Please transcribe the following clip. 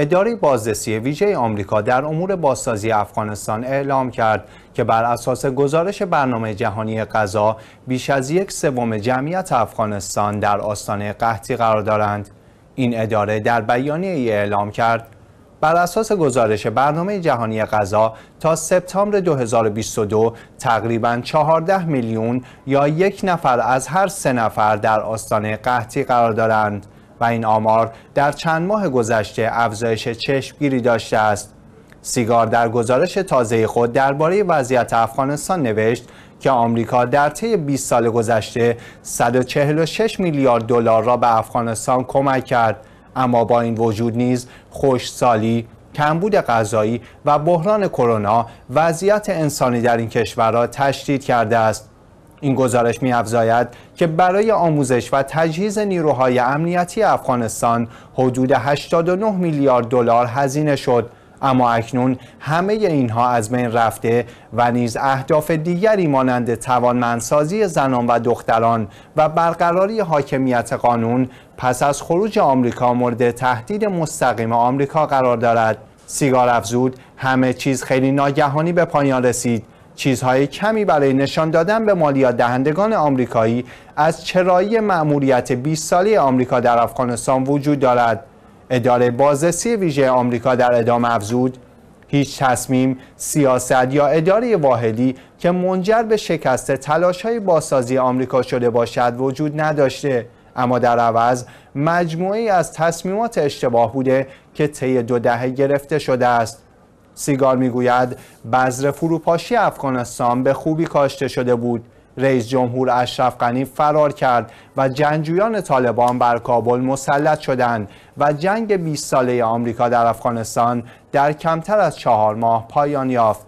اداره بازرسی ویژه آمریکا در امور بازسازی افغانستان اعلام کرد که بر اساس گزارش برنامه جهانی غذا بیش از یک سوم جمعیت افغانستان در آستانه قحطی قرار دارند این اداره در بیانیه ای اعلام کرد بر اساس گزارش برنامه جهانی غذا تا سپتامبر 2022 تقریبا 14 میلیون یا یک نفر از هر سه نفر در آستانه قحطی قرار دارند و این آمار در چند ماه گذشته افزایش چشمگیری داشته است. سیگار در گزارش تازه خود درباره وضعیت افغانستان نوشت که آمریکا در طی 20 سال گذشته 146 میلیارد دلار را به افغانستان کمک کرد اما با این وجود نیز خوشسالی کمبود غذایی و بحران کرونا وضعیت انسانی در این کشور را تشدید کرده است این گزارش می‌افزاید که برای آموزش و تجهیز نیروهای امنیتی افغانستان حدود 89 میلیارد دلار هزینه شد اما اکنون همه اینها از بین رفته و نیز اهداف دیگری مانند توانمندسازی زنان و دختران و برقراری حاکمیت قانون پس از خروج آمریکا مورد تهدید مستقیم آمریکا قرار دارد سیگار افزود همه چیز خیلی ناگهانی به پایان رسید چیزهای کمی برای نشان دادن به مالیات دهندگان آمریکایی از چرایی مأموریت 20 ساله آمریکا در افغانستان وجود دارد اداره بازرسی ویژه آمریکا در ادامه افزود هیچ تصمیم، سیاست یا اداره واحدی که منجر به شکست تلاش های بازسازی آمریکا شده باشد وجود نداشته اما در عوض مجموعی از تصمیمات اشتباه بوده که طی دو دهه گرفته شده است سیگار میگوید بذر فروپاشی افغانستان به خوبی کاشته شده بود رئیس جمهور اشرف غنی فرار کرد و جنگجویان طالبان بر کابل مسلط شدند و جنگ 20 ساله آمریکا در افغانستان در کمتر از چهار ماه پایان یافت